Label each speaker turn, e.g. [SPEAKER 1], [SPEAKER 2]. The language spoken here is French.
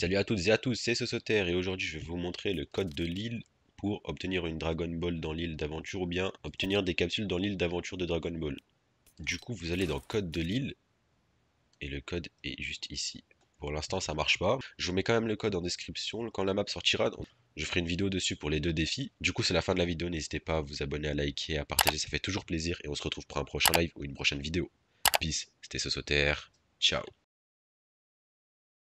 [SPEAKER 1] Salut à toutes et à tous, c'est Sosoter et aujourd'hui je vais vous montrer le code de l'île pour obtenir une Dragon Ball dans l'île d'aventure ou bien obtenir des capsules dans l'île d'aventure de Dragon Ball. Du coup vous allez dans code de l'île et le code est juste ici. Pour l'instant ça marche pas, je vous mets quand même le code en description, quand la map sortira je ferai une vidéo dessus pour les deux défis. Du coup c'est la fin de la vidéo, n'hésitez pas à vous abonner, à liker, à partager, ça fait toujours plaisir et on se retrouve pour un prochain live ou une prochaine vidéo. Peace, c'était Sosoter, ciao